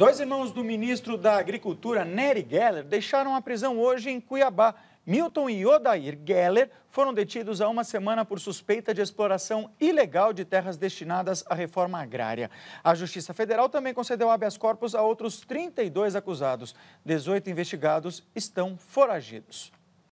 Dois irmãos do ministro da Agricultura, Nery Geller, deixaram a prisão hoje em Cuiabá. Milton e Odair Geller foram detidos há uma semana por suspeita de exploração ilegal de terras destinadas à reforma agrária. A Justiça Federal também concedeu habeas corpus a outros 32 acusados. 18 investigados estão foragidos.